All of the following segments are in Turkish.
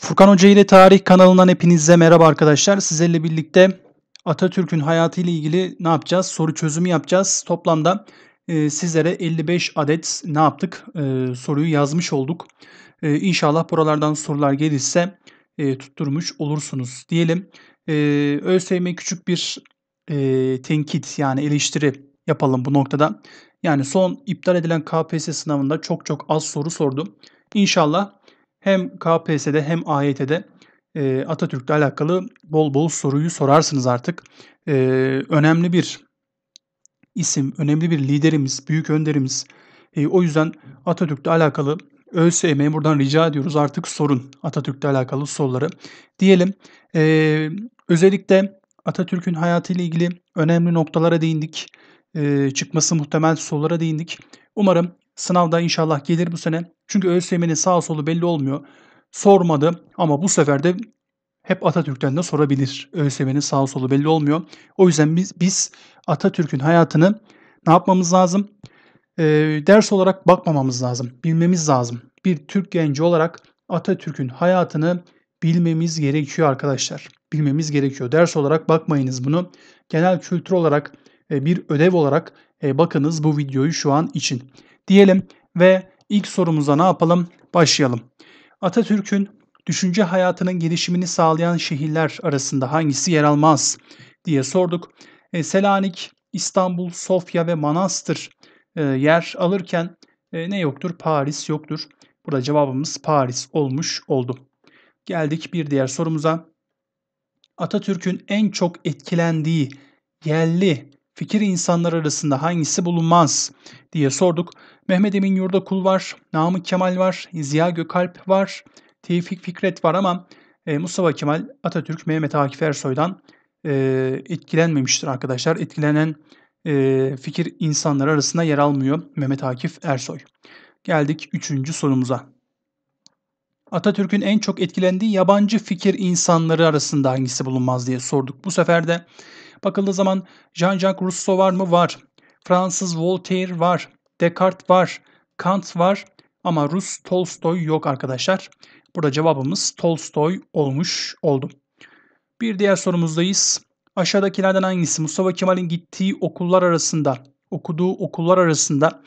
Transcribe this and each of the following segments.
Furkan Hoca ile Tarih kanalından hepinize merhaba arkadaşlar. Sizlerle birlikte Atatürk'ün hayatıyla ilgili ne yapacağız? Soru çözümü yapacağız. Toplamda e, sizlere 55 adet ne yaptık? E, soruyu yazmış olduk. E, inşallah buralardan sorular gelirse e, tutturmuş olursunuz diyelim. E, ÖSYM küçük bir e, tenkit yani eleştiri yapalım bu noktada. Yani son iptal edilen KPSS sınavında çok çok az soru sordu. İnşallah hem KPSS'de hem AYT'de e, Atatürk'le alakalı bol bol soruyu sorarsınız artık. E, önemli bir isim, önemli bir liderimiz, büyük önderimiz. E, o yüzden Atatürk'le alakalı ÖSYM'ye buradan rica ediyoruz artık sorun Atatürk'le alakalı soruları. Diyelim e, özellikle Atatürk'ün hayatıyla ilgili önemli noktalara değindik. E, çıkması muhtemel sorulara değindik. Umarım Sınavda inşallah gelir bu sene. Çünkü ÖSYM'nin sağ solu belli olmuyor. Sormadı ama bu sefer de hep Atatürk'ten de sorabilir. ÖSYM'nin sağ solu belli olmuyor. O yüzden biz, biz Atatürk'ün hayatını ne yapmamız lazım? E, ders olarak bakmamamız lazım. Bilmemiz lazım. Bir Türk genci olarak Atatürk'ün hayatını bilmemiz gerekiyor arkadaşlar. Bilmemiz gerekiyor. Ders olarak bakmayınız bunu. Genel kültür olarak e, bir ödev olarak e, bakınız bu videoyu şu an için diyelim ve ilk sorumuza ne yapalım? Başlayalım. Atatürk'ün düşünce hayatının gelişimini sağlayan şehirler arasında hangisi yer almaz diye sorduk. E, Selanik, İstanbul, Sofya ve Manastır e, yer alırken e, ne yoktur? Paris yoktur. Burada cevabımız Paris olmuş oldu. Geldik bir diğer sorumuza. Atatürk'ün en çok etkilendiği yerli fikir insanları arasında hangisi bulunmaz diye sorduk. Mehmet Emin Yurdakul var, Namık Kemal var, Ziya Gökalp var, Tevfik Fikret var ama e, Mustafa Kemal Atatürk, Mehmet Akif Ersoy'dan e, etkilenmemiştir arkadaşlar. Etkilenen e, fikir insanlar arasında yer almıyor Mehmet Akif Ersoy. Geldik üçüncü sorumuza. Atatürk'ün en çok etkilendiği yabancı fikir insanları arasında hangisi bulunmaz diye sorduk. Bu sefer de bakıldığı zaman Jean-Jacques Rousseau var mı? Var. Fransız Voltaire var. Descartes var, Kant var ama Rus Tolstoy yok arkadaşlar. Burada cevabımız Tolstoy olmuş oldu. Bir diğer sorumuzdayız. Aşağıdakilerden hangisi Mustafa Kemal'in gittiği okullar arasında, okuduğu okullar arasında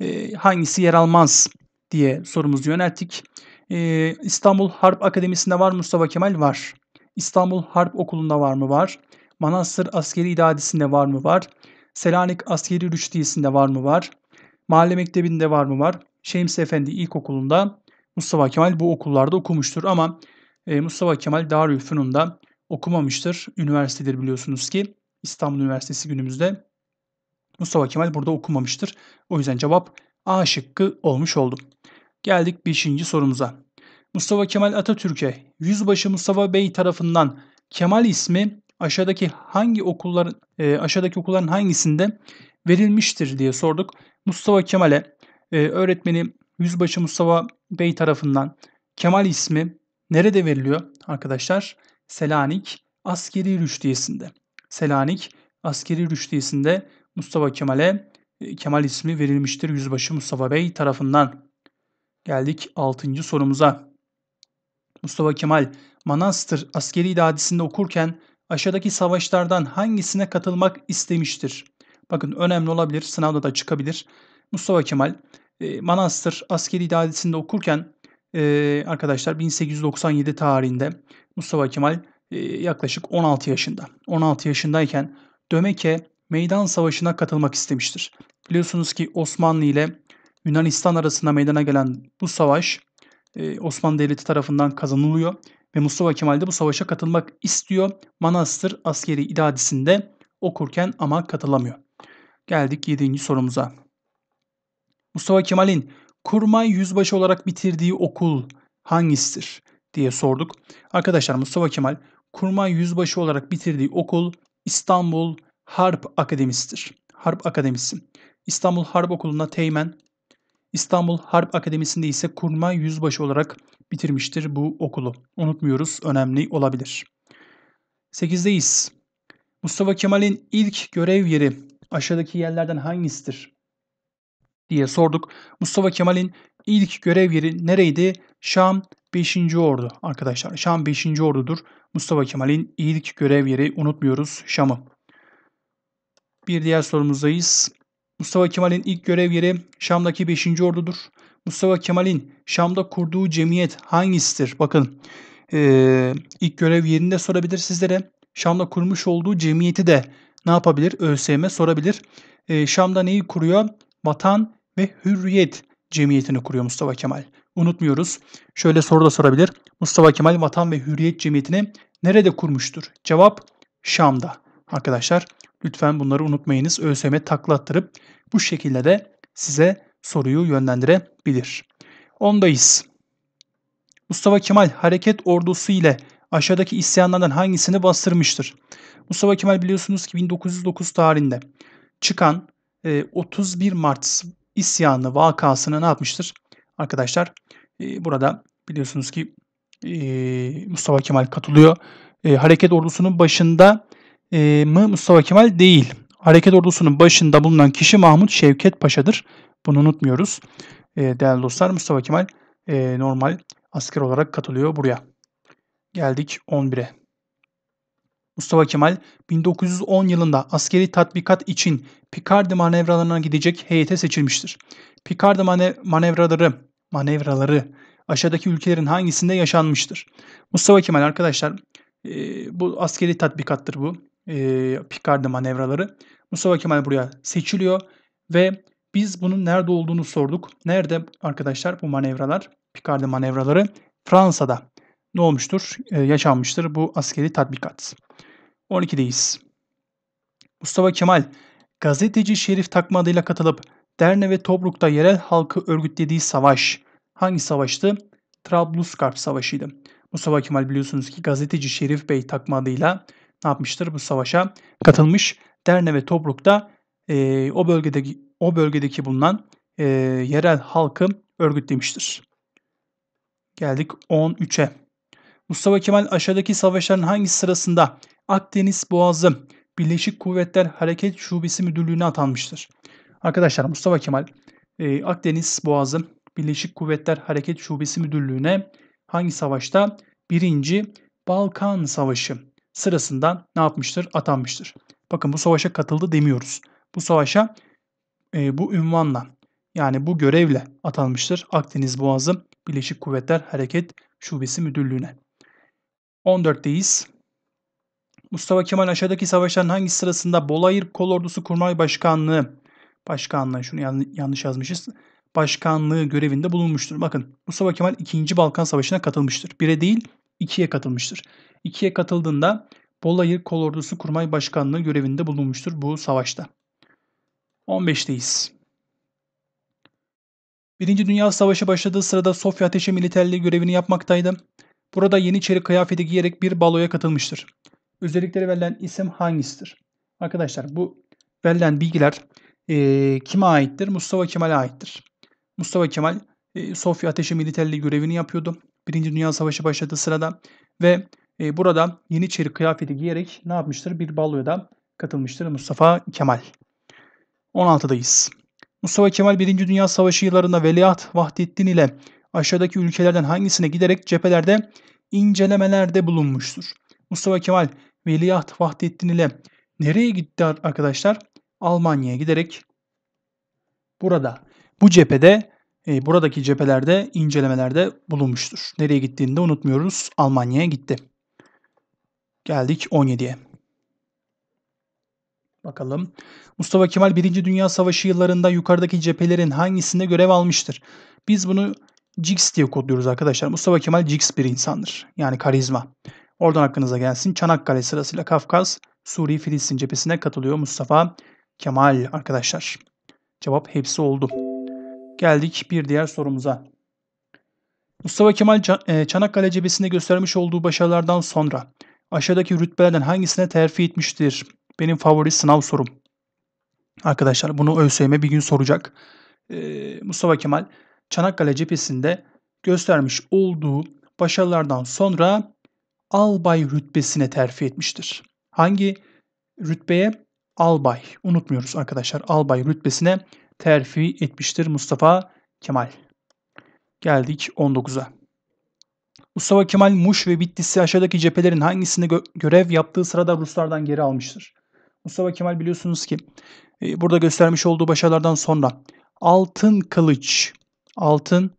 e, hangisi yer almaz diye sorumuzu yönelttik. E, İstanbul Harp Akademisi'nde var Mustafa Kemal? Var. İstanbul Harp Okulu'nda var mı? Var. Manastır Askeri İdadesi'nde var mı? Var. Selanik Askeri Rüştiyesi'nde var mı? Var. Mahalle mektebinde var mı var? Şems Efendi İlkokulu'nda Mustafa Kemal bu okullarda okumuştur ama e, Mustafa Kemal Darülfünun'da okumamıştır. Üniversitedir biliyorsunuz ki İstanbul Üniversitesi günümüzde. Mustafa Kemal burada okumamıştır. O yüzden cevap A şıkkı olmuş oldu. Geldik 5. sorumuza. Mustafa Kemal Atatürk'e Yüzbaşı Mustafa Bey tarafından Kemal ismi aşağıdaki hangi okulların e, aşağıdaki okulların hangisinde verilmiştir diye sorduk. Mustafa Kemal'e e, öğretmeni Yüzbaşı Mustafa Bey tarafından Kemal ismi nerede veriliyor arkadaşlar? Selanik Askeri Rüştiyesi'nde. Selanik Askeri Rüştiyesi'nde Mustafa Kemal'e e, Kemal ismi verilmiştir Yüzbaşı Mustafa Bey tarafından. Geldik 6. sorumuza. Mustafa Kemal Manastır Askeri İdadesi'nde okurken aşağıdaki savaşlardan hangisine katılmak istemiştir? Bakın önemli olabilir, sınavda da çıkabilir. Mustafa Kemal e, Manastır Askeri İdaresi'nde okurken e, arkadaşlar 1897 tarihinde Mustafa Kemal e, yaklaşık 16 yaşında. 16 yaşındayken Dömeke Meydan Savaşı'na katılmak istemiştir. Biliyorsunuz ki Osmanlı ile Yunanistan arasında meydana gelen bu savaş e, Osmanlı Devleti tarafından kazanılıyor ve Mustafa Kemal de bu savaşa katılmak istiyor. Manastır askeri idadesinde okurken ama katılamıyor. Geldik 7. sorumuza. Mustafa Kemal'in kurmay yüzbaşı olarak bitirdiği okul hangisidir diye sorduk. Arkadaşlar Mustafa Kemal kurmay yüzbaşı olarak bitirdiği okul İstanbul Harp Akademisi'dir. Harp Akademisi. İstanbul Harp Okulu'nda teğmen İstanbul Harp Akademisi'nde ise kurma yüzbaşı olarak bitirmiştir bu okulu. Unutmuyoruz, önemli olabilir. 8'deyiz. Mustafa Kemal'in ilk görev yeri aşağıdaki yerlerden hangisidir? diye sorduk. Mustafa Kemal'in ilk görev yeri nereydi? Şam 5. Ordu arkadaşlar. Şam 5. Ordu'dur. Mustafa Kemal'in ilk görev yeri unutmuyoruz Şam'ı. Bir diğer sorumuzdayız. Mustafa Kemal'in ilk görev yeri Şam'daki 5. Ordu'dur. Mustafa Kemal'in Şam'da kurduğu cemiyet hangisidir? Bakın ee, ilk görev yerinde sorabilir sizlere. Şam'da kurmuş olduğu cemiyeti de ne yapabilir? ÖSYM e sorabilir. Ee, Şam'da neyi kuruyor? Vatan ve Hürriyet Cemiyeti'ni kuruyor Mustafa Kemal. Unutmuyoruz. Şöyle soru da sorabilir. Mustafa Kemal Vatan ve Hürriyet Cemiyeti'ni nerede kurmuştur? Cevap Şam'da. Arkadaşlar Lütfen bunları unutmayınız. ÖSYM takla attırıp bu şekilde de size soruyu yönlendirebilir. Ondayız. Mustafa Kemal hareket ordusu ile aşağıdaki isyanlardan hangisini bastırmıştır? Mustafa Kemal biliyorsunuz ki 1909 tarihinde çıkan 31 e, Mart isyanı vakasını ne yapmıştır? Arkadaşlar e, burada biliyorsunuz ki e, Mustafa Kemal katılıyor. Hareket ordusunun başında e, mı Mustafa Kemal değil. Hareket ordusunun başında bulunan kişi Mahmut Şevket Paşa'dır. Bunu unutmuyoruz. E, değerli dostlar Mustafa Kemal e, normal asker olarak katılıyor buraya. Geldik 11'e. Mustafa Kemal 1910 yılında askeri tatbikat için Picard manevralarına gidecek heyete seçilmiştir. Picard manevraları manevraları aşağıdaki ülkelerin hangisinde yaşanmıştır? Mustafa Kemal arkadaşlar e, bu askeri tatbikattır bu e, Picard'ın manevraları. Mustafa Kemal buraya seçiliyor ve biz bunun nerede olduğunu sorduk. Nerede arkadaşlar bu manevralar? Picard'ın manevraları Fransa'da ne olmuştur? E, yaşanmıştır bu askeri tatbikat. 12'deyiz. Mustafa Kemal gazeteci Şerif takma adıyla katılıp Derne ve Tobruk'ta yerel halkı örgütlediği savaş hangi savaştı? Trablusgarp Savaşı'ydı. Mustafa Kemal biliyorsunuz ki gazeteci Şerif Bey takma adıyla ne yapmıştır? Bu savaşa katılmış. Derne ve Tobruk'ta e, o bölgedeki o bölgedeki bulunan e, yerel halkı örgütlemiştir. Geldik 13'e. Mustafa Kemal aşağıdaki savaşların hangi sırasında Akdeniz Boğazı Birleşik Kuvvetler Hareket Şubesi Müdürlüğü'ne atanmıştır? Arkadaşlar Mustafa Kemal e, Akdeniz Boğazı Birleşik Kuvvetler Hareket Şubesi Müdürlüğü'ne hangi savaşta? Birinci Balkan Savaşı sırasından ne yapmıştır? Atanmıştır. Bakın bu savaşa katıldı demiyoruz. Bu savaşa e, bu ünvanla yani bu görevle atanmıştır Akdeniz Boğazı Birleşik Kuvvetler Hareket Şubesi Müdürlüğü'ne. 14'teyiz. Mustafa Kemal aşağıdaki savaşların hangi sırasında Bolayır Kolordusu Kurmay Başkanlığı Başkanlığı şunu yanlış yazmışız. Başkanlığı görevinde bulunmuştur. Bakın Mustafa Kemal 2. Balkan Savaşı'na katılmıştır. 1'e değil 2'ye katılmıştır. 2'ye katıldığında Bolayır Kol Ordusu Kurmay Başkanlığı görevinde bulunmuştur bu savaşta. 15'teyiz. Birinci Dünya Savaşı başladığı sırada Sofya Ateşi Militerliği görevini yapmaktaydı. Burada Yeniçeri kıyafeti giyerek bir baloya katılmıştır. Özellikleri verilen isim hangisidir? Arkadaşlar bu verilen bilgiler e, kime aittir? Mustafa Kemal'e aittir. Mustafa Kemal e, Sofya Ateşi Militerliği görevini yapıyordu. Birinci Dünya Savaşı başladığı sırada ve e, burada Yeniçeri kıyafeti giyerek ne yapmıştır? Bir baloya da katılmıştır Mustafa Kemal. 16'dayız. Mustafa Kemal 1. Dünya Savaşı yıllarında Veliaht Vahdettin ile aşağıdaki ülkelerden hangisine giderek cephelerde incelemelerde bulunmuştur? Mustafa Kemal Veliaht Vahdettin ile nereye gitti arkadaşlar? Almanya'ya giderek burada bu cephede e, buradaki cephelerde incelemelerde bulunmuştur. Nereye gittiğini de unutmuyoruz. Almanya'ya gitti. Geldik 17'ye. Bakalım. Mustafa Kemal 1. Dünya Savaşı yıllarında yukarıdaki cephelerin hangisinde görev almıştır? Biz bunu Jigs diye kodluyoruz arkadaşlar. Mustafa Kemal Jigs bir insandır. Yani karizma. Oradan aklınıza gelsin. Çanakkale sırasıyla Kafkas, Suriye Filistin cephesine katılıyor Mustafa Kemal arkadaşlar. Cevap hepsi oldu. Geldik bir diğer sorumuza. Mustafa Kemal e, Çanakkale cephesinde göstermiş olduğu başarılardan sonra Aşağıdaki rütbelerden hangisine terfi etmiştir? Benim favori sınav sorum. Arkadaşlar bunu ÖSYM bir gün soracak. Ee, Mustafa Kemal Çanakkale cephesinde göstermiş olduğu başarılardan sonra albay rütbesine terfi etmiştir. Hangi rütbeye? Albay. Unutmuyoruz arkadaşlar. Albay rütbesine terfi etmiştir Mustafa Kemal. Geldik 19'a. Mustafa Kemal Muş ve Bitlis'i aşağıdaki cephelerin hangisinde gö- görev yaptığı sırada Ruslardan geri almıştır? Mustafa Kemal biliyorsunuz ki e, burada göstermiş olduğu başarılardan sonra altın kılıç, altın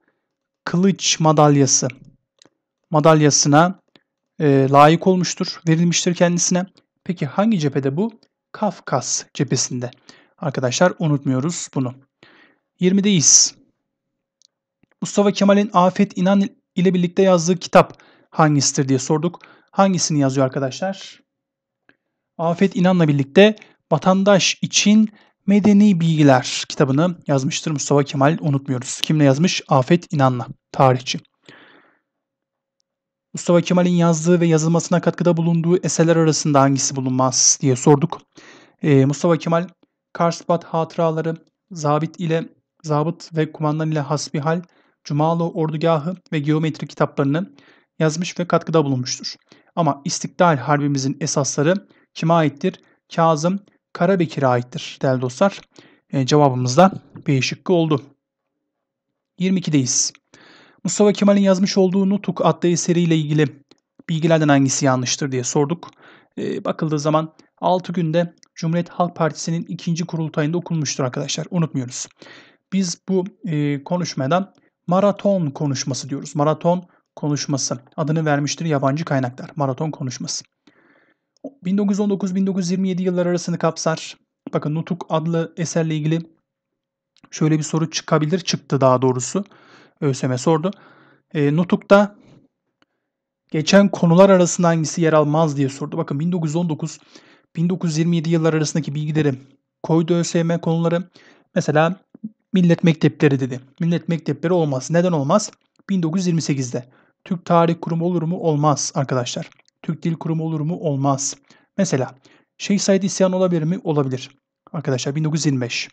kılıç madalyası madalyasına e, layık olmuştur, verilmiştir kendisine. Peki hangi cephede bu? Kafkas cephesinde. Arkadaşlar unutmuyoruz bunu. 20'deyiz. Mustafa Kemal'in Afet İnan ile birlikte yazdığı kitap hangisidir diye sorduk. Hangisini yazıyor arkadaşlar? Afet İnan'la birlikte Vatandaş için Medeni Bilgiler kitabını yazmıştır Mustafa Kemal unutmuyoruz. Kimle yazmış? Afet İnan'la tarihçi. Mustafa Kemal'in yazdığı ve yazılmasına katkıda bulunduğu eserler arasında hangisi bulunmaz diye sorduk. Ee, Mustafa Kemal Karstbat Hatıraları, Zabit ile Zabıt ve Kumandan ile Hasbihal, Cumalı Ordugahı ve Geometri kitaplarını yazmış ve katkıda bulunmuştur. Ama İstiklal Harbimizin esasları kime aittir? Kazım Karabekir'e aittir değerli dostlar. E, cevabımız da B şıkkı oldu. 22'deyiz. Mustafa Kemal'in yazmış olduğu Nutuk adlı eseriyle ilgili bilgilerden hangisi yanlıştır diye sorduk. E, bakıldığı zaman 6 günde Cumhuriyet Halk Partisi'nin ikinci kurultayında okunmuştur arkadaşlar. Unutmuyoruz. Biz bu e, konuşmadan maraton konuşması diyoruz. Maraton konuşması. Adını vermiştir yabancı kaynaklar. Maraton konuşması. 1919-1927 yılları arasını kapsar. Bakın Nutuk adlı eserle ilgili şöyle bir soru çıkabilir. Çıktı daha doğrusu. ÖSYM sordu. E, Nutuk'ta geçen konular arasında hangisi yer almaz diye sordu. Bakın 1919 1927 yıllar arasındaki bilgileri koydu ÖSYM konuları. Mesela millet mektepleri dedi. Millet mektepleri olmaz. Neden olmaz? 1928'de. Türk Tarih Kurumu olur mu? Olmaz arkadaşlar. Türk Dil Kurumu olur mu? Olmaz. Mesela Şeyh Said isyan olabilir mi? Olabilir. Arkadaşlar 1925.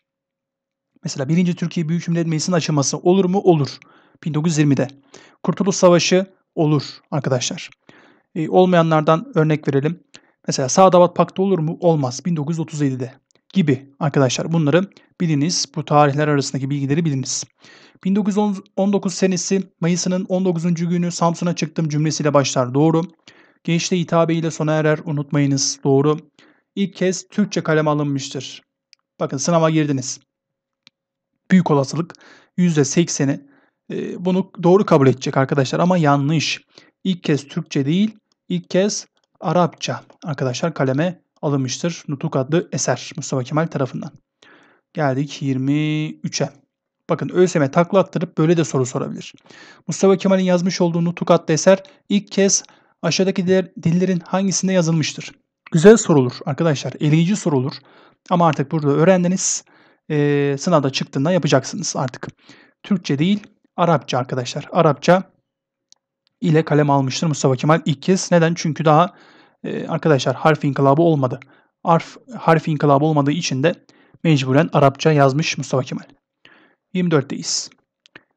Mesela 1. Türkiye Büyük Millet Meclisi'nin açılması olur mu? Olur. 1920'de. Kurtuluş Savaşı olur arkadaşlar. E, olmayanlardan örnek verelim. Mesela Sadabat Paktı olur mu? Olmaz. 1937'de gibi arkadaşlar bunları biliniz. Bu tarihler arasındaki bilgileri biliniz. 1919 senesi Mayıs'ının 19. günü Samsun'a çıktım cümlesiyle başlar. Doğru. Gençte hitabeyle sona erer. Unutmayınız. Doğru. İlk kez Türkçe kalem alınmıştır. Bakın sınava girdiniz. Büyük olasılık %80'i e, bunu doğru kabul edecek arkadaşlar ama yanlış. İlk kez Türkçe değil, ilk kez Arapça arkadaşlar kaleme alınmıştır. Nutuk adlı eser Mustafa Kemal tarafından. Geldik 23'e. Bakın ÖSYM takla attırıp böyle de soru sorabilir. Mustafa Kemal'in yazmış olduğu Nutuk adlı eser ilk kez aşağıdaki dillerin hangisinde yazılmıştır? Güzel sorulur arkadaşlar. Eleyici sorulur. Ama artık burada öğrendiniz. E, sınavda çıktığında yapacaksınız artık. Türkçe değil Arapça arkadaşlar. Arapça ile kalem almıştır Mustafa Kemal ilk kez. Neden? Çünkü daha ee, arkadaşlar harf inkılabı olmadı. Harf, harf inkılabı olmadığı için de mecburen Arapça yazmış Mustafa Kemal. 24'teyiz.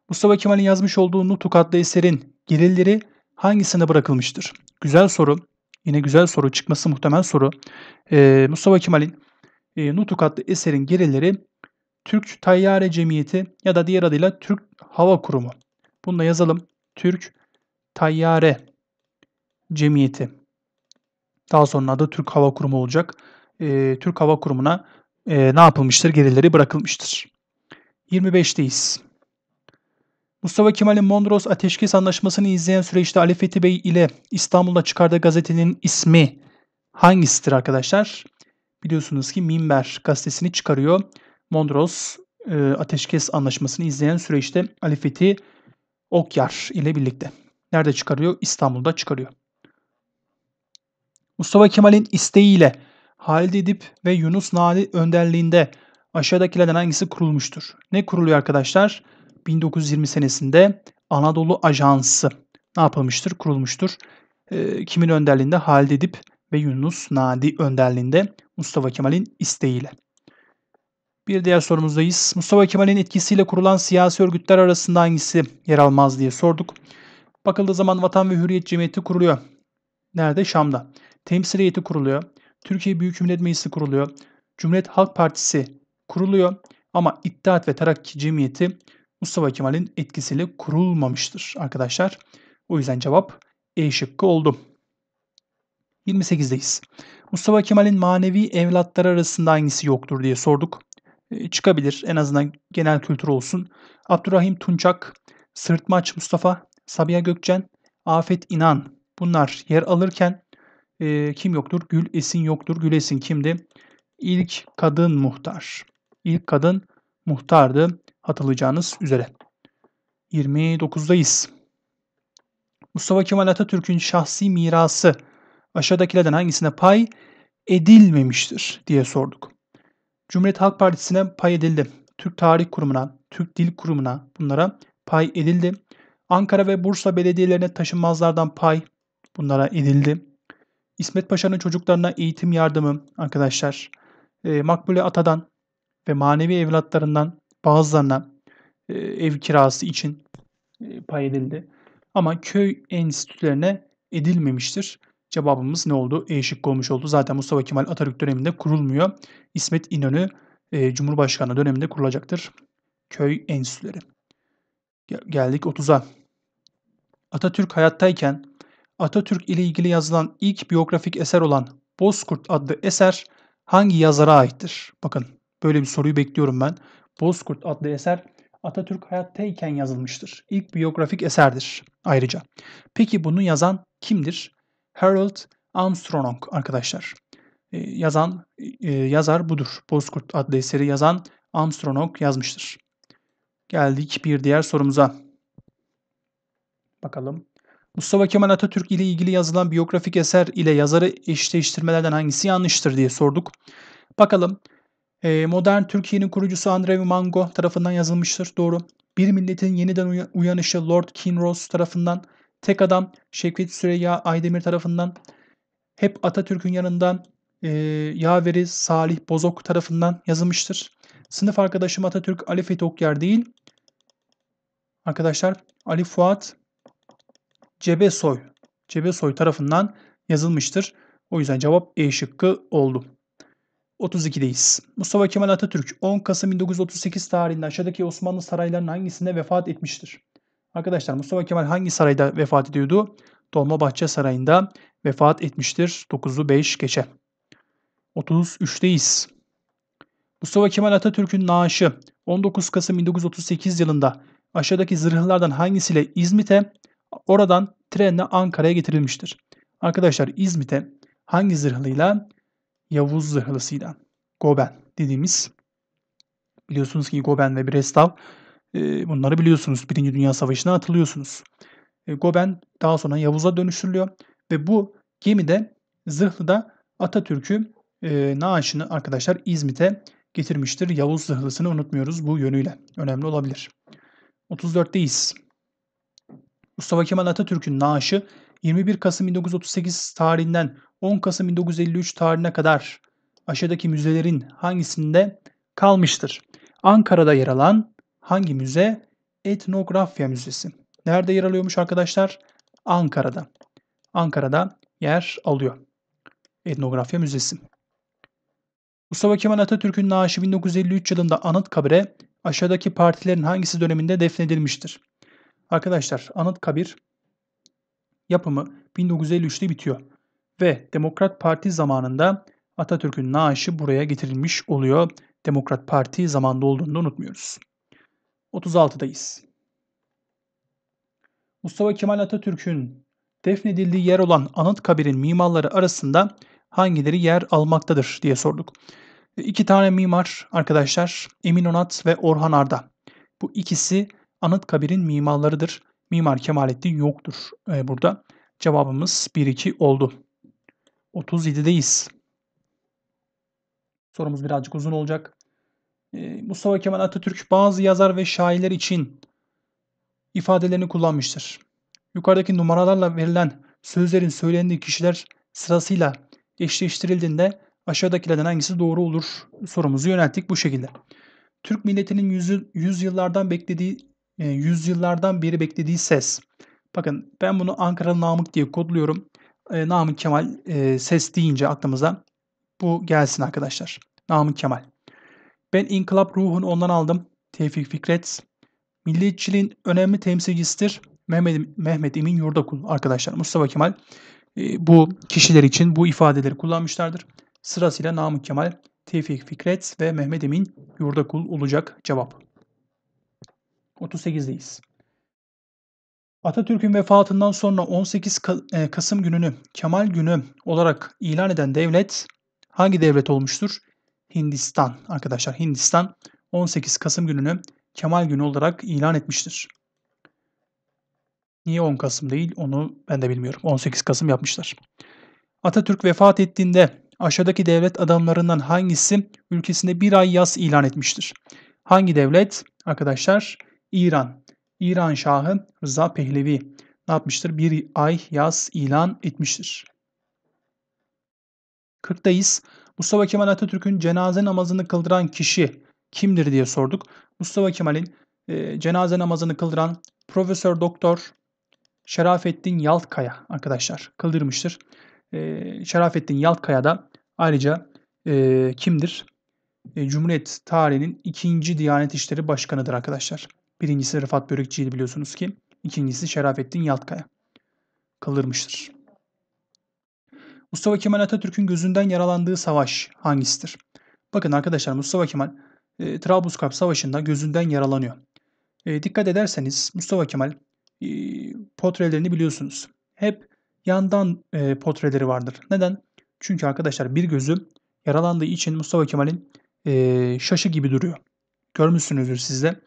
Mustafa Kemal'in yazmış olduğu Nutuk adlı eserin gelirleri hangisine bırakılmıştır? Güzel soru. Yine güzel soru. Çıkması muhtemel soru. Ee, Mustafa Kemal'in e, Nutuk adlı eserin gelirleri Türk Tayyare Cemiyeti ya da diğer adıyla Türk Hava Kurumu. Bunu da yazalım. Türk Tayyare Cemiyeti daha sonra adı Türk Hava Kurumu olacak. E, Türk Hava Kurumu'na e, ne yapılmıştır? gerileri bırakılmıştır. 25'teyiz. Mustafa Kemal'in Mondros Ateşkes Anlaşması'nı izleyen süreçte Ali Fethi Bey ile İstanbul'da çıkardığı gazetenin ismi hangisidir arkadaşlar? Biliyorsunuz ki Minber gazetesini çıkarıyor. Mondros e, Ateşkes Anlaşması'nı izleyen süreçte Ali Fethi Okyar ile birlikte. Nerede çıkarıyor? İstanbul'da çıkarıyor. Mustafa Kemal'in isteğiyle Halid Edip ve Yunus Nadi önderliğinde aşağıdakilerden hangisi kurulmuştur? Ne kuruluyor arkadaşlar? 1920 senesinde Anadolu Ajansı ne yapılmıştır? Kurulmuştur. E, kimin önderliğinde? Halid Edip ve Yunus Nadi önderliğinde Mustafa Kemal'in isteğiyle. Bir diğer sorumuzdayız. Mustafa Kemal'in etkisiyle kurulan siyasi örgütler arasında hangisi yer almaz diye sorduk. Bakıldığı zaman Vatan ve Hürriyet Cemiyeti kuruluyor. Nerede? Şam'da temsil heyeti kuruluyor. Türkiye Büyük Millet Meclisi kuruluyor. Cumhuriyet Halk Partisi kuruluyor ama İttihat ve Terakki Cemiyeti Mustafa Kemal'in etkisiyle kurulmamıştır arkadaşlar. O yüzden cevap E şıkkı oldu. 28'deyiz. Mustafa Kemal'in manevi evlatları arasında hangisi yoktur diye sorduk. E, çıkabilir en azından genel kültür olsun. Abdurrahim Tunçak, Sırtmaç Mustafa, Sabiha Gökçen, Afet İnan bunlar yer alırken e, kim yoktur? Gül Esin yoktur. Gül Esin kimdi? İlk kadın muhtar. İlk kadın muhtardı hatırlayacağınız üzere. 29'dayız. Mustafa Kemal Atatürk'ün şahsi mirası aşağıdakilerden hangisine pay edilmemiştir diye sorduk. Cumhuriyet Halk Partisi'ne pay edildi. Türk Tarih Kurumu'na, Türk Dil Kurumu'na bunlara pay edildi. Ankara ve Bursa belediyelerine taşınmazlardan pay bunlara edildi. İsmet Paşa'nın çocuklarına eğitim yardımı arkadaşlar. E, Makbule Ata'dan ve manevi evlatlarından bazılarına e, ev kirası için e, pay edildi. Ama köy enstitülerine edilmemiştir. Cevabımız ne oldu? E şık olmuş oldu. Zaten Mustafa Kemal Atatürk döneminde kurulmuyor. İsmet İnönü e, Cumhurbaşkanı döneminde kurulacaktır. Köy enstitüleri. Geldik 30'a. Atatürk hayattayken Atatürk ile ilgili yazılan ilk biyografik eser olan Bozkurt adlı eser hangi yazara aittir? Bakın böyle bir soruyu bekliyorum ben. Bozkurt adlı eser Atatürk hayattayken yazılmıştır. İlk biyografik eserdir ayrıca. Peki bunu yazan kimdir? Harold Armstrong arkadaşlar. E, yazan e, yazar budur. Bozkurt adlı eseri yazan Armstrong yazmıştır. Geldik bir diğer sorumuza. Bakalım. Mustafa Kemal Atatürk ile ilgili yazılan biyografik eser ile yazarı eşleştirmelerden hangisi yanlıştır diye sorduk. Bakalım. Ee, Modern Türkiye'nin kurucusu Andrei Mango tarafından yazılmıştır. Doğru. Bir Milletin Yeniden Uyanışı Lord Kinross tarafından. Tek Adam Şevket Süreyya Aydemir tarafından. Hep Atatürk'ün yanından e, Yaveri Salih Bozok tarafından yazılmıştır. Sınıf arkadaşım Atatürk Ali Fethi Okyar değil. Arkadaşlar Ali Fuat Cebesoy, Cebesoy tarafından yazılmıştır. O yüzden cevap E şıkkı oldu. 32'deyiz. Mustafa Kemal Atatürk 10 Kasım 1938 tarihinde aşağıdaki Osmanlı saraylarının hangisinde vefat etmiştir? Arkadaşlar Mustafa Kemal hangi sarayda vefat ediyordu? Dolmabahçe Sarayı'nda vefat etmiştir. 9'u 5 geçe. 33'teyiz. Mustafa Kemal Atatürk'ün naaşı 19 Kasım 1938 yılında aşağıdaki zırhlardan hangisiyle İzmit'e Oradan trenle Ankara'ya getirilmiştir. Arkadaşlar İzmit'e hangi zırhlıyla? Yavuz zırhlısıyla. Goben dediğimiz. Biliyorsunuz ki Goben ve Brestav e, bunları biliyorsunuz. Birinci Dünya Savaşı'na atılıyorsunuz. E, Goben daha sonra Yavuz'a dönüştürülüyor. Ve bu gemide zırhlıda Atatürk'ü e, naaşını arkadaşlar İzmit'e getirmiştir. Yavuz zırhlısını unutmuyoruz bu yönüyle. Önemli olabilir. 34'teyiz. Mustafa Kemal Atatürk'ün naaşı 21 Kasım 1938 tarihinden 10 Kasım 1953 tarihine kadar aşağıdaki müzelerin hangisinde kalmıştır? Ankara'da yer alan hangi müze? Etnografya Müzesi. Nerede yer alıyormuş arkadaşlar? Ankara'da. Ankara'da yer alıyor. Etnografya Müzesi. Mustafa Kemal Atatürk'ün naaşı 1953 yılında anıt Anıtkabir'e aşağıdaki partilerin hangisi döneminde defnedilmiştir? Arkadaşlar Anıtkabir yapımı 1953'te bitiyor ve Demokrat Parti zamanında Atatürk'ün naaşı buraya getirilmiş oluyor. Demokrat Parti zamanında olduğunu da unutmuyoruz. 36'dayız. Mustafa Kemal Atatürk'ün defnedildiği yer olan Anıtkabir'in mimarları arasında hangileri yer almaktadır diye sorduk. E, iki tane mimar arkadaşlar Emin Onat ve Orhan Arda. Bu ikisi Anıtkabir'in mimarlarıdır. Mimar Kemalettin yoktur e, burada. Cevabımız 1-2 oldu. 37'deyiz. Sorumuz birazcık uzun olacak. E, Mustafa Kemal Atatürk bazı yazar ve şairler için ifadelerini kullanmıştır. Yukarıdaki numaralarla verilen sözlerin söylendiği kişiler sırasıyla eşleştirildiğinde aşağıdakilerden hangisi doğru olur sorumuzu yönelttik bu şekilde. Türk milletinin yüzü, yüzyıllardan beklediği e, yüzyıllardan beri beklediği ses. Bakın ben bunu Ankara Namık diye kodluyorum. E, Namık Kemal e, ses deyince aklımıza bu gelsin arkadaşlar. Namık Kemal. Ben inkılap ruhunu ondan aldım. Tevfik Fikret. Milliyetçiliğin önemli temsilcisidir. Mehmet, Mehmet Emin Yurdakul arkadaşlar. Mustafa Kemal e, bu kişiler için bu ifadeleri kullanmışlardır. Sırasıyla Namık Kemal, Tevfik Fikret ve Mehmet Emin Yurdakul olacak cevap. 38'deyiz. Atatürk'ün vefatından sonra 18 e, Kasım gününü Kemal Günü olarak ilan eden devlet hangi devlet olmuştur? Hindistan arkadaşlar Hindistan 18 Kasım gününü Kemal Günü olarak ilan etmiştir. Niye 10 Kasım değil onu ben de bilmiyorum. 18 Kasım yapmışlar. Atatürk vefat ettiğinde aşağıdaki devlet adamlarından hangisi ülkesinde bir ay yaz ilan etmiştir? Hangi devlet? Arkadaşlar İran, İran Şahı Rıza Pehlevi ne yapmıştır? Bir ay yaz ilan etmiştir. 40'tayız. Mustafa Kemal Atatürk'ün cenaze namazını kıldıran kişi kimdir diye sorduk. Mustafa Kemal'in e, cenaze namazını kıldıran Profesör Doktor Şerafettin Yaltkaya arkadaşlar kıldırmıştır. E, Şerafettin Yaltkaya da ayrıca e, kimdir? E, Cumhuriyet tarihinin ikinci Diyanet İşleri Başkanı'dır arkadaşlar. Birincisi Rıfat Börekçi'ydi biliyorsunuz ki. ikincisi Şerafettin Yaltkaya. Kalırmıştır. Mustafa Kemal Atatürk'ün gözünden yaralandığı savaş hangisidir? Bakın arkadaşlar Mustafa Kemal e, Trablusgarp Savaşı'nda gözünden yaralanıyor. E, dikkat ederseniz Mustafa Kemal e, portrelerini biliyorsunuz. Hep yandan e, portreleri vardır. Neden? Çünkü arkadaşlar bir gözü yaralandığı için Mustafa Kemal'in e, şaşı gibi duruyor. Görmüşsünüzdür siz de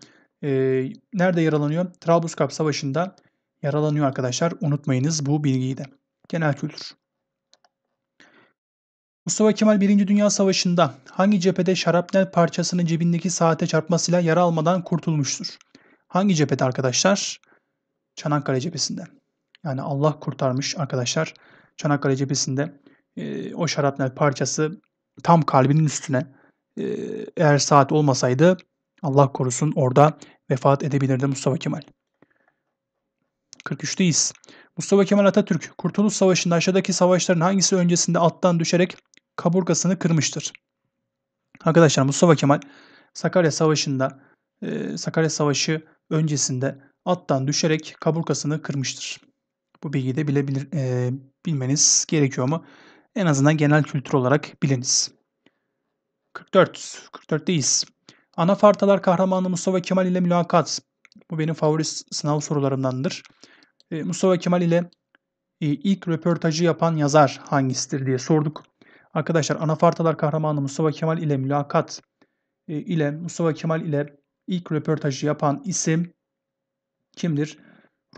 e, nerede yaralanıyor? Trabluskap Savaşı'nda yaralanıyor arkadaşlar. Unutmayınız bu bilgiyi de. Genel kültür. Mustafa Kemal 1. Dünya Savaşı'nda hangi cephede şarapnel parçasının cebindeki saate çarpmasıyla yara almadan kurtulmuştur? Hangi cephede arkadaşlar? Çanakkale cephesinde. Yani Allah kurtarmış arkadaşlar. Çanakkale cephesinde e, o şarapnel parçası tam kalbinin üstüne e, eğer saat olmasaydı Allah korusun orada vefat edebilirdi Mustafa Kemal. 43'teyiz. Mustafa Kemal Atatürk Kurtuluş Savaşı'nda aşağıdaki savaşların hangisi öncesinde attan düşerek kaburgasını kırmıştır? Arkadaşlar Mustafa Kemal Sakarya Savaşı'nda e, Sakarya Savaşı öncesinde attan düşerek kaburgasını kırmıştır. Bu bilgiyi de bilebilir, e, bilmeniz gerekiyor mu? en azından genel kültür olarak biliniz. 44. 44'teyiz. Ana Anafartalar kahramanı Mustafa Kemal ile mülakat. Bu benim favori sınav sorularımdandır. E, Mustafa Kemal ile e, ilk röportajı yapan yazar hangisidir diye sorduk. Arkadaşlar ana Anafartalar kahramanı Mustafa Kemal ile mülakat e, ile Mustafa Kemal ile ilk röportajı yapan isim kimdir?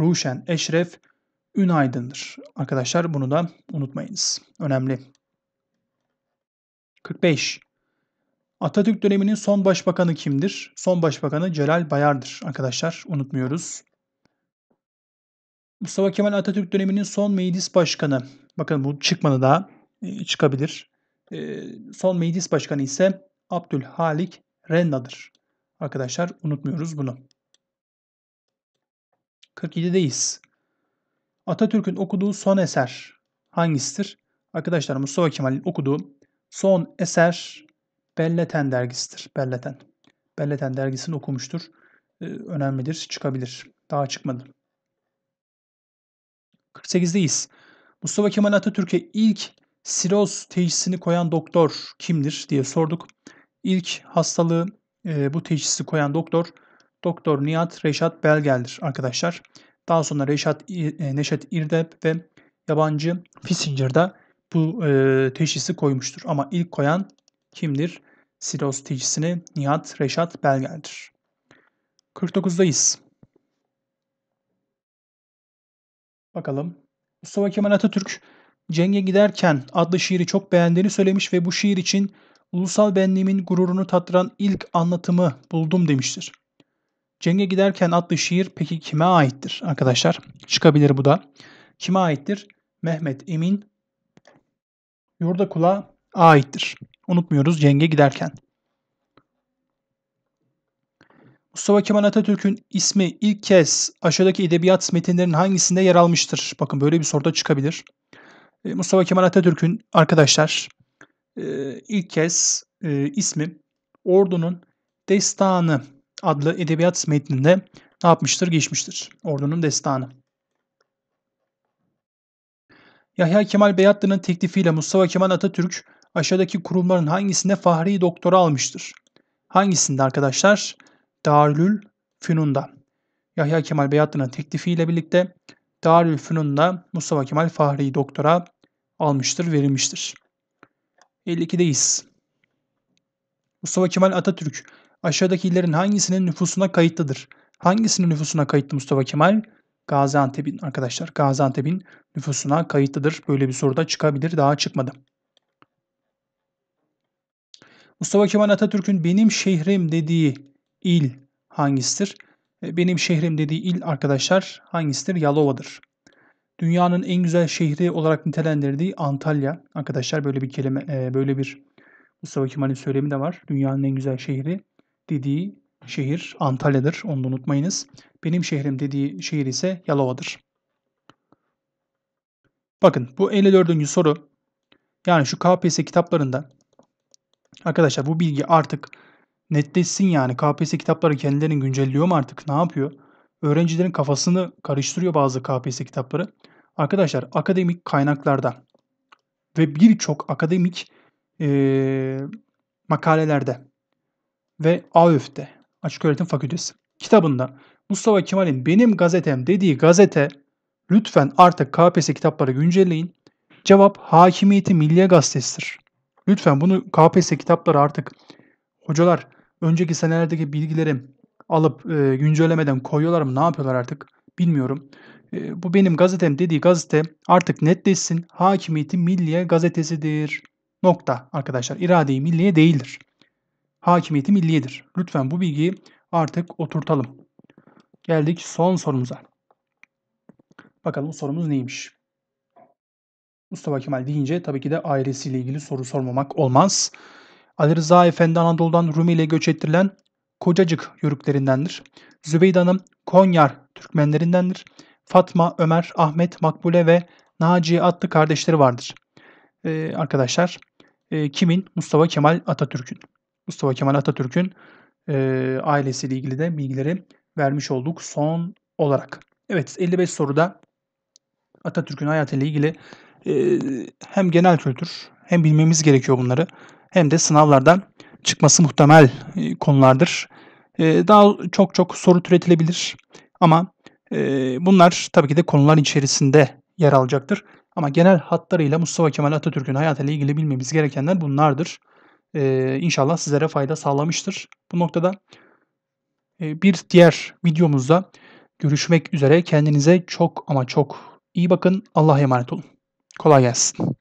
Ruşen Eşref Ünaydın'dır. Arkadaşlar bunu da unutmayınız. Önemli. 45. Atatürk döneminin son başbakanı kimdir? Son başbakanı Celal Bayar'dır arkadaşlar. Unutmuyoruz. Mustafa Kemal Atatürk döneminin son meclis başkanı. Bakın bu çıkmadı daha. E, çıkabilir. E, son meclis başkanı ise Abdülhalik Renna'dır. Arkadaşlar unutmuyoruz bunu. 47'deyiz. Atatürk'ün okuduğu son eser hangisidir? Arkadaşlar Mustafa Kemal'in okuduğu son eser Belleten dergisidir. Belleten. Belleten dergisini okumuştur. Ee, önemlidir. Çıkabilir. Daha çıkmadı. 48'deyiz. Mustafa Kemal Atatürk'e ilk siroz teşhisini koyan doktor kimdir diye sorduk. İlk hastalığı e, bu teşhisi koyan doktor Doktor Nihat Reşat Belgel'dir arkadaşlar. Daha sonra Reşat e, Neşet İrdep ve yabancı Fissinger'da bu e, teşhisi koymuştur. Ama ilk koyan kimdir? Silos ticisini Nihat Reşat Belgel'dir. 49'dayız. Bakalım. Mustafa Kemal Atatürk Cenge Giderken adlı şiiri çok beğendiğini söylemiş ve bu şiir için ulusal benliğimin gururunu tattıran ilk anlatımı buldum demiştir. Cenge Giderken adlı şiir peki kime aittir arkadaşlar? Çıkabilir bu da. Kime aittir? Mehmet Emin Yurdakula aittir. Unutmuyoruz cenge giderken. Mustafa Kemal Atatürk'ün ismi ilk kez aşağıdaki edebiyat metinlerinin hangisinde yer almıştır? Bakın böyle bir soruda çıkabilir. E, Mustafa Kemal Atatürk'ün arkadaşlar e, ilk kez e, ismi Ordu'nun Destanı adlı edebiyat metninde ne yapmıştır? Geçmiştir. Ordu'nun Destanı. Yahya Kemal Beyatlı'nın teklifiyle Mustafa Kemal Atatürk aşağıdaki kurumların hangisinde fahri doktora almıştır? Hangisinde arkadaşlar? Darül Fünun'da. Yahya Kemal Beyatlı'nın teklifiyle birlikte Darül Fünun'da Mustafa Kemal Fahri doktora almıştır, verilmiştir. 52'deyiz. Mustafa Kemal Atatürk aşağıdaki illerin hangisinin nüfusuna kayıtlıdır? Hangisinin nüfusuna kayıtlı Mustafa Kemal? Gaziantep'in arkadaşlar Gaziantep'in nüfusuna kayıtlıdır. Böyle bir soru da çıkabilir. Daha çıkmadı. Mustafa Kemal Atatürk'ün benim şehrim dediği il hangisidir? Benim şehrim dediği il arkadaşlar hangisidir? Yalova'dır. Dünyanın en güzel şehri olarak nitelendirdiği Antalya. Arkadaşlar böyle bir kelime, böyle bir Mustafa Kemal'in söylemi de var. Dünyanın en güzel şehri dediği şehir Antalya'dır. Onu da unutmayınız. Benim şehrim dediği şehir ise Yalova'dır. Bakın bu 54. soru yani şu KPSS kitaplarında Arkadaşlar bu bilgi artık netleşsin yani. KPSS kitapları kendilerini güncelliyor mu artık? Ne yapıyor? Öğrencilerin kafasını karıştırıyor bazı KPSS kitapları. Arkadaşlar akademik kaynaklarda ve birçok akademik e, makalelerde ve AÖF'te Açık Öğretim Fakültesi kitabında Mustafa Kemal'in Benim Gazetem dediği gazete lütfen artık KPSS kitapları güncelleyin. Cevap Hakimiyeti Milliye Gazetesi'dir. Lütfen bunu KPSS kitapları artık hocalar önceki senelerdeki bilgileri alıp e, güncellemeden koyuyorlar mı ne yapıyorlar artık bilmiyorum. E, bu benim gazetem dediği gazete artık netleşsin. Hakimiyeti milliye gazetesidir. Nokta arkadaşlar. İradeyi milliye değildir. Hakimiyeti milliyedir. Lütfen bu bilgiyi artık oturtalım. Geldik son sorumuza. Bakalım sorumuz neymiş? Mustafa Kemal deyince tabii ki de ailesiyle ilgili soru sormamak olmaz. Ali Rıza Efendi Anadolu'dan ile göç ettirilen Kocacık yörüklerindendir. Zübeyde Hanım Konyar Türkmenlerindendir. Fatma, Ömer, Ahmet, Makbule ve Naci adlı kardeşleri vardır. Ee, arkadaşlar e, kimin? Mustafa Kemal Atatürk'ün. Mustafa Kemal Atatürk'ün e, ailesiyle ilgili de bilgileri vermiş olduk son olarak. Evet 55 soruda Atatürk'ün hayatıyla ilgili ee, hem genel kültür hem bilmemiz gerekiyor bunları hem de sınavlardan çıkması muhtemel e, konulardır. Ee, daha çok çok soru türetilebilir ama e, bunlar tabii ki de konular içerisinde yer alacaktır. Ama genel hatlarıyla Mustafa Kemal Atatürk'ün hayatıyla ilgili bilmemiz gerekenler bunlardır. Ee, inşallah sizlere fayda sağlamıştır. Bu noktada ee, bir diğer videomuzda görüşmek üzere. Kendinize çok ama çok iyi bakın. Allah'a emanet olun. Kolay gelsin.